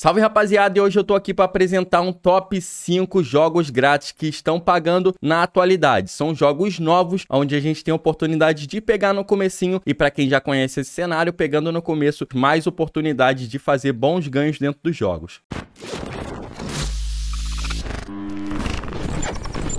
Salve rapaziada, e hoje eu tô aqui para apresentar um top 5 jogos grátis que estão pagando na atualidade. São jogos novos, onde a gente tem oportunidade de pegar no comecinho e para quem já conhece esse cenário, pegando no começo mais oportunidade de fazer bons ganhos dentro dos jogos.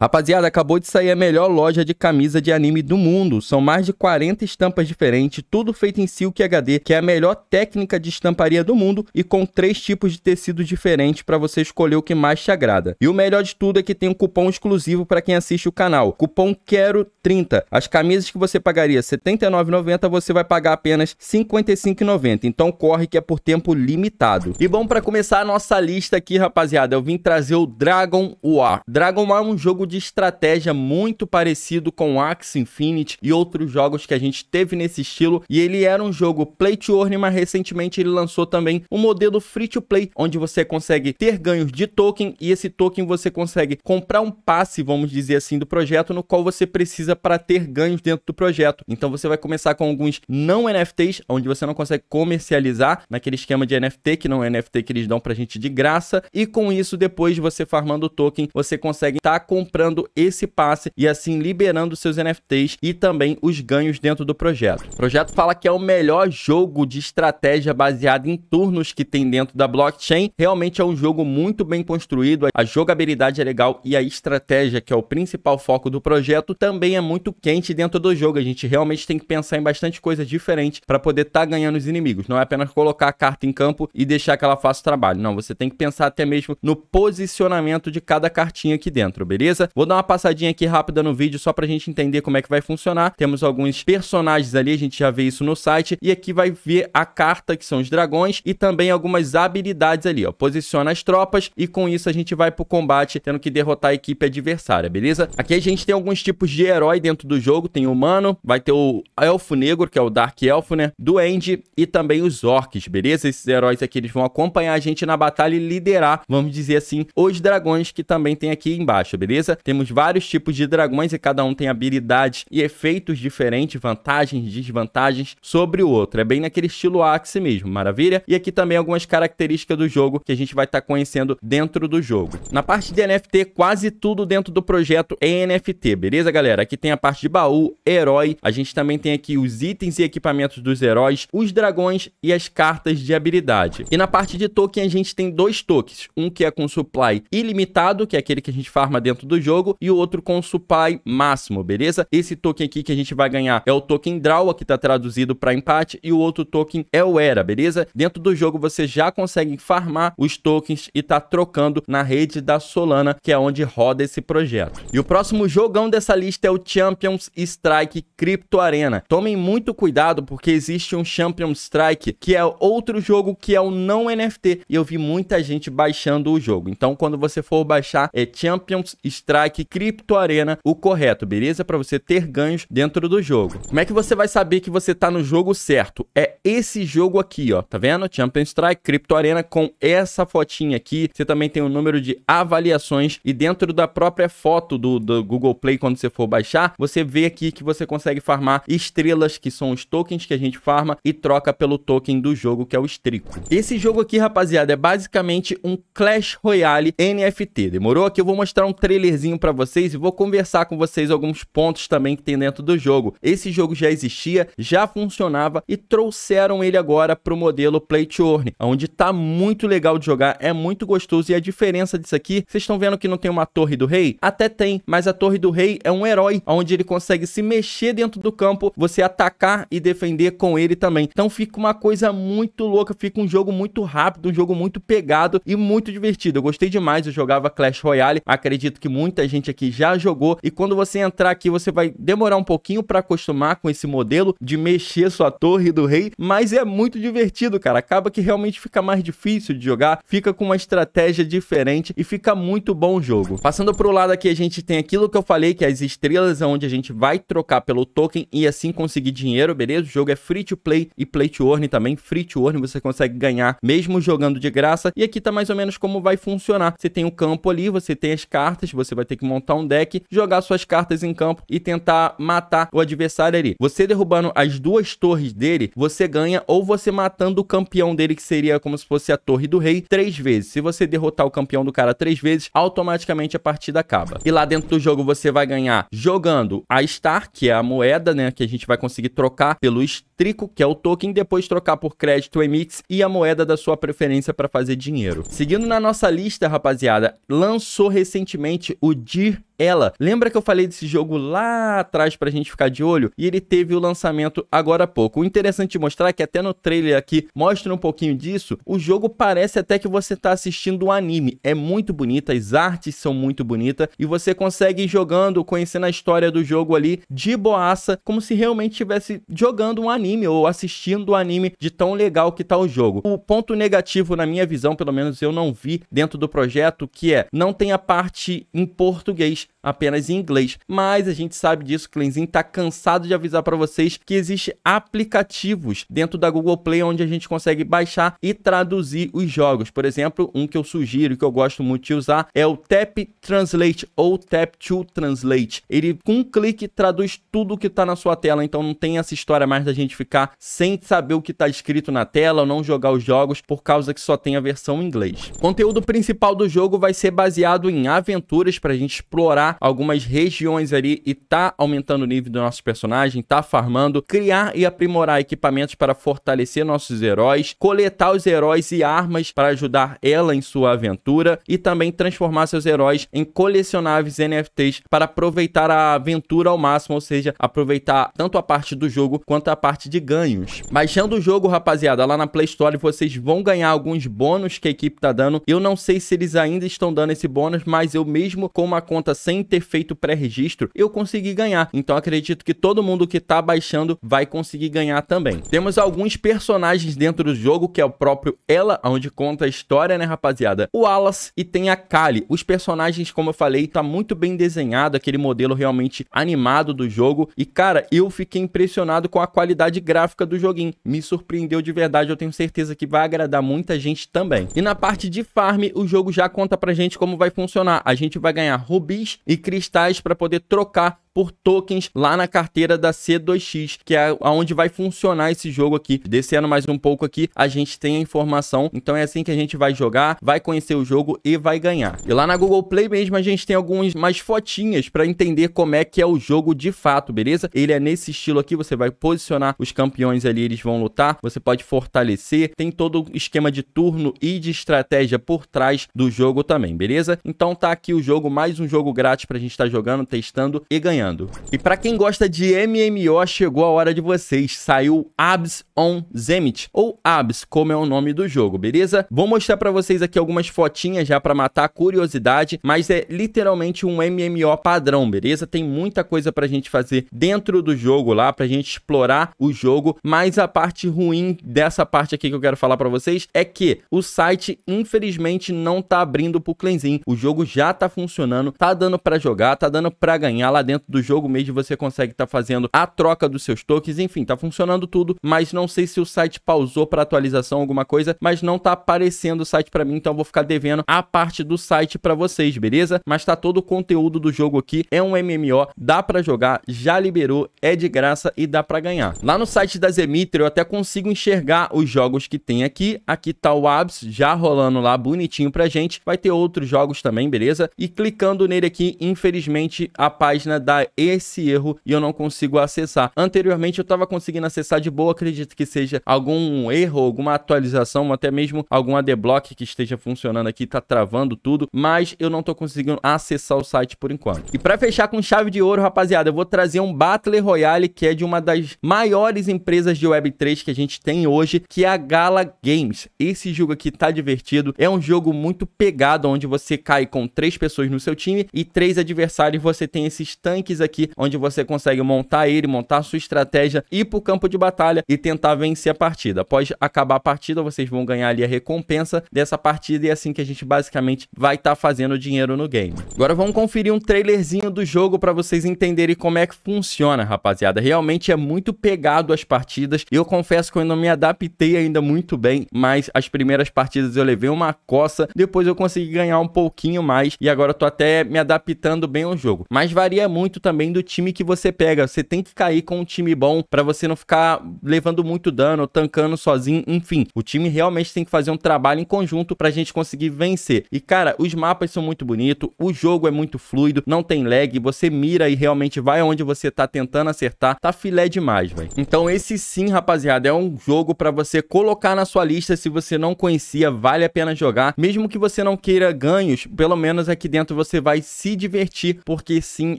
Rapaziada, acabou de sair a melhor loja de camisa de anime do mundo. São mais de 40 estampas diferentes, tudo feito em Silk HD, que é a melhor técnica de estamparia do mundo e com três tipos de tecido diferentes para você escolher o que mais te agrada. E o melhor de tudo é que tem um cupom exclusivo para quem assiste o canal. Cupom QUERO30. As camisas que você pagaria R$ 79,90, você vai pagar apenas R$ 55,90. Então corre que é por tempo limitado. E bom, para começar a nossa lista aqui, rapaziada, eu vim trazer o Dragon War. Dragon War é um jogo de estratégia muito parecido com Axie Infinity e outros jogos que a gente teve nesse estilo, e ele era um jogo play to earn, mas recentemente ele lançou também um modelo free to play, onde você consegue ter ganhos de token e esse token você consegue comprar um passe, vamos dizer assim, do projeto, no qual você precisa para ter ganhos dentro do projeto. Então você vai começar com alguns não NFTs, onde você não consegue comercializar naquele esquema de NFT, que não é NFT que eles dão a gente de graça, e com isso depois de você farmando o token, você consegue estar tá comprando comprando esse passe e assim liberando seus NFTs e também os ganhos dentro do projeto. O projeto fala que é o melhor jogo de estratégia baseado em turnos que tem dentro da blockchain. Realmente é um jogo muito bem construído, a jogabilidade é legal e a estratégia, que é o principal foco do projeto, também é muito quente dentro do jogo. A gente realmente tem que pensar em bastante coisa diferente para poder estar tá ganhando os inimigos. Não é apenas colocar a carta em campo e deixar que ela faça o trabalho. Não, você tem que pensar até mesmo no posicionamento de cada cartinha aqui dentro, beleza? Vou dar uma passadinha aqui rápida no vídeo só pra gente entender como é que vai funcionar. Temos alguns personagens ali, a gente já vê isso no site. E aqui vai ver a carta, que são os dragões, e também algumas habilidades ali, ó. Posiciona as tropas e com isso a gente vai pro combate, tendo que derrotar a equipe adversária, beleza? Aqui a gente tem alguns tipos de herói dentro do jogo. Tem o humano, vai ter o elfo negro, que é o Dark Elfo, né? Duende e também os orcs, beleza? Esses heróis aqui, eles vão acompanhar a gente na batalha e liderar, vamos dizer assim, os dragões que também tem aqui embaixo, beleza? Temos vários tipos de dragões e cada um tem habilidades e efeitos diferentes, vantagens, desvantagens sobre o outro. É bem naquele estilo Axe mesmo, maravilha? E aqui também algumas características do jogo que a gente vai estar tá conhecendo dentro do jogo. Na parte de NFT, quase tudo dentro do projeto é NFT, beleza, galera? Aqui tem a parte de baú, herói, a gente também tem aqui os itens e equipamentos dos heróis, os dragões e as cartas de habilidade. E na parte de token a gente tem dois tokens, um que é com supply ilimitado, que é aquele que a gente farma dentro do jogo e o outro com Supai máximo, beleza? Esse token aqui que a gente vai ganhar é o token Draw, que tá traduzido para empate, e o outro token é o Era, beleza? Dentro do jogo você já consegue farmar os tokens e tá trocando na rede da Solana, que é onde roda esse projeto. E o próximo jogão dessa lista é o Champions Strike Crypto Arena. Tomem muito cuidado porque existe um Champions Strike que é outro jogo que é o não NFT e eu vi muita gente baixando o jogo. Então quando você for baixar é Champions Strike Strike, Crypto Arena, o correto, beleza? Para você ter ganhos dentro do jogo. Como é que você vai saber que você tá no jogo certo? É esse jogo aqui, ó. Tá vendo? Champion Strike, Crypto Arena com essa fotinha aqui. Você também tem o um número de avaliações e dentro da própria foto do, do Google Play, quando você for baixar, você vê aqui que você consegue farmar estrelas, que são os tokens que a gente farma e troca pelo token do jogo, que é o Strico. Esse jogo aqui, rapaziada, é basicamente um Clash Royale NFT. Demorou? Aqui eu vou mostrar um trailerzinho videozinho para vocês e vou conversar com vocês alguns pontos também que tem dentro do jogo. Esse jogo já existia, já funcionava e trouxeram ele agora pro modelo Play to Earn, onde tá muito legal de jogar, é muito gostoso e a diferença disso aqui, vocês estão vendo que não tem uma torre do rei? Até tem, mas a torre do rei é um herói, onde ele consegue se mexer dentro do campo, você atacar e defender com ele também. Então fica uma coisa muito louca, fica um jogo muito rápido, um jogo muito pegado e muito divertido. Eu gostei demais, eu jogava Clash Royale, acredito que muito muita gente aqui já jogou e quando você entrar aqui você vai demorar um pouquinho para acostumar com esse modelo de mexer sua torre do rei, mas é muito divertido, cara. Acaba que realmente fica mais difícil de jogar, fica com uma estratégia diferente e fica muito bom o jogo. Passando pro lado aqui, a gente tem aquilo que eu falei, que é as estrelas, é onde a gente vai trocar pelo token e assim conseguir dinheiro, beleza? O jogo é free to play e play to earn também. Free to earn você consegue ganhar mesmo jogando de graça. E aqui tá mais ou menos como vai funcionar. Você tem o um campo ali, você tem as cartas, você vai ter que montar um deck, jogar suas cartas em campo e tentar matar o adversário ali. Você derrubando as duas torres dele, você ganha ou você matando o campeão dele, que seria como se fosse a torre do rei, três vezes. Se você derrotar o campeão do cara três vezes, automaticamente a partida acaba. E lá dentro do jogo você vai ganhar jogando a Star, que é a moeda, né, que a gente vai conseguir trocar pelo Strico, que é o token, depois trocar por crédito Emix e a moeda da sua preferência para fazer dinheiro. Seguindo na nossa lista, rapaziada, lançou recentemente o Dir ela. Lembra que eu falei desse jogo lá atrás pra gente ficar de olho? E ele teve o lançamento agora há pouco. O interessante de mostrar é que até no trailer aqui mostra um pouquinho disso. O jogo parece até que você tá assistindo um anime. É muito bonita, as artes são muito bonitas e você consegue ir jogando, conhecendo a história do jogo ali de boaça, como se realmente estivesse jogando um anime ou assistindo um anime de tão legal que tá o jogo. O ponto negativo na minha visão, pelo menos eu não vi dentro do projeto, que é não tem a parte em português much apenas em inglês. Mas a gente sabe disso, Cleanzin está cansado de avisar para vocês que existe aplicativos dentro da Google Play onde a gente consegue baixar e traduzir os jogos. Por exemplo, um que eu sugiro que eu gosto muito de usar é o Tap Translate ou Tap to Translate. Ele com um clique traduz tudo que está na sua tela, então não tem essa história mais da gente ficar sem saber o que está escrito na tela ou não jogar os jogos por causa que só tem a versão em inglês. O conteúdo principal do jogo vai ser baseado em aventuras para a gente explorar algumas regiões ali e tá aumentando o nível do nosso personagem, tá farmando, criar e aprimorar equipamentos para fortalecer nossos heróis, coletar os heróis e armas para ajudar ela em sua aventura e também transformar seus heróis em colecionáveis NFTs para aproveitar a aventura ao máximo, ou seja, aproveitar tanto a parte do jogo quanto a parte de ganhos. Baixando o jogo, rapaziada, lá na Play Store vocês vão ganhar alguns bônus que a equipe tá dando. Eu não sei se eles ainda estão dando esse bônus, mas eu mesmo com uma conta sem ter feito pré-registro, eu consegui ganhar. Então acredito que todo mundo que tá baixando vai conseguir ganhar também. Temos alguns personagens dentro do jogo, que é o próprio Ela, onde conta a história, né, rapaziada? O Alas e tem a Kali. Os personagens, como eu falei, tá muito bem desenhado, aquele modelo realmente animado do jogo. E, cara, eu fiquei impressionado com a qualidade gráfica do joguinho. Me surpreendeu de verdade, eu tenho certeza que vai agradar muita gente também. E na parte de farm, o jogo já conta pra gente como vai funcionar. A gente vai ganhar rubis, e cristais para poder trocar por tokens lá na carteira da C2X, que é aonde vai funcionar esse jogo aqui. Descendo mais um pouco aqui, a gente tem a informação. Então é assim que a gente vai jogar, vai conhecer o jogo e vai ganhar. E lá na Google Play mesmo a gente tem algumas mais fotinhas para entender como é que é o jogo de fato, beleza? Ele é nesse estilo aqui, você vai posicionar os campeões ali, eles vão lutar, você pode fortalecer, tem todo o esquema de turno e de estratégia por trás do jogo também, beleza? Então tá aqui o jogo, mais um jogo grátis pra gente estar tá jogando, testando e ganhando recomendo. E para quem gosta de MMO, chegou a hora de vocês. Saiu Abs on Zemit, ou Abs, como é o nome do jogo, beleza? Vou mostrar para vocês aqui algumas fotinhas já para matar a curiosidade, mas é literalmente um MMO padrão, beleza? Tem muita coisa pra gente fazer dentro do jogo lá, pra gente explorar o jogo, mas a parte ruim dessa parte aqui que eu quero falar para vocês é que o site infelizmente não tá abrindo pro Cleanzinho. O jogo já tá funcionando, tá dando para jogar, tá dando para ganhar lá dentro do do jogo mesmo, você consegue estar tá fazendo a troca dos seus tokens, enfim, tá funcionando tudo, mas não sei se o site pausou para atualização alguma coisa, mas não tá aparecendo o site para mim, então vou ficar devendo a parte do site para vocês, beleza? Mas tá todo o conteúdo do jogo aqui, é um MMO, dá para jogar, já liberou, é de graça e dá para ganhar. Lá no site da Zemitri eu até consigo enxergar os jogos que tem aqui, aqui tá o Abs já rolando lá bonitinho pra gente, vai ter outros jogos também, beleza? E clicando nele aqui, infelizmente a página da esse erro e eu não consigo acessar. Anteriormente eu estava conseguindo acessar de boa, acredito que seja algum erro, alguma atualização, ou até mesmo algum adblock que esteja funcionando aqui, tá travando tudo, mas eu não tô conseguindo acessar o site por enquanto. E para fechar com chave de ouro, rapaziada, eu vou trazer um Battle Royale que é de uma das maiores empresas de Web3 que a gente tem hoje, que é a Gala Games. Esse jogo aqui tá divertido, é um jogo muito pegado, onde você cai com três pessoas no seu time e três adversários, você tem esses tanques links aqui onde você consegue montar ele, montar sua estratégia, ir para o campo de batalha e tentar vencer a partida. Após acabar a partida, vocês vão ganhar ali a recompensa dessa partida e é assim que a gente basicamente vai estar tá fazendo dinheiro no game. Agora vamos conferir um trailerzinho do jogo para vocês entenderem como é que funciona, rapaziada. Realmente é muito pegado as partidas. e Eu confesso que eu não me adaptei ainda muito bem, mas as primeiras partidas eu levei uma coça, depois eu consegui ganhar um pouquinho mais e agora eu tô até me adaptando bem ao jogo. Mas varia muito muito também do time que você pega. Você tem que cair com um time bom para você não ficar levando muito dano, tancando sozinho, enfim. O time realmente tem que fazer um trabalho em conjunto pra gente conseguir vencer. E cara, os mapas são muito bonitos, o jogo é muito fluido, não tem lag, você mira e realmente vai onde você tá tentando acertar, tá filé demais, velho. Então esse sim, rapaziada, é um jogo para você colocar na sua lista se você não conhecia, vale a pena jogar. Mesmo que você não queira ganhos, pelo menos aqui dentro você vai se divertir, porque sim,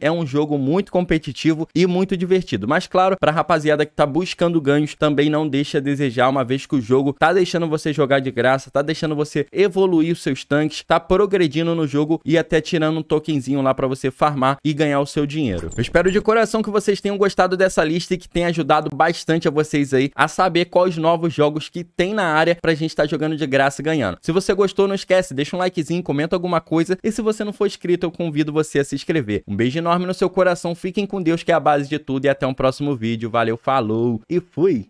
é um jogo jogo muito competitivo e muito divertido. Mas claro, para rapaziada que tá buscando ganhos, também não deixa a desejar, uma vez que o jogo tá deixando você jogar de graça, tá deixando você evoluir os seus tanques, tá progredindo no jogo e até tirando um tokenzinho lá para você farmar e ganhar o seu dinheiro. Eu espero de coração que vocês tenham gostado dessa lista e que tenha ajudado bastante a vocês aí a saber quais novos jogos que tem na área pra gente estar tá jogando de graça e ganhando. Se você gostou, não esquece, deixa um likezinho, comenta alguma coisa e se você não for inscrito, eu convido você a se inscrever. Um beijo enorme no seu coração, fiquem com Deus que é a base de tudo e até um próximo vídeo. Valeu, falou e fui!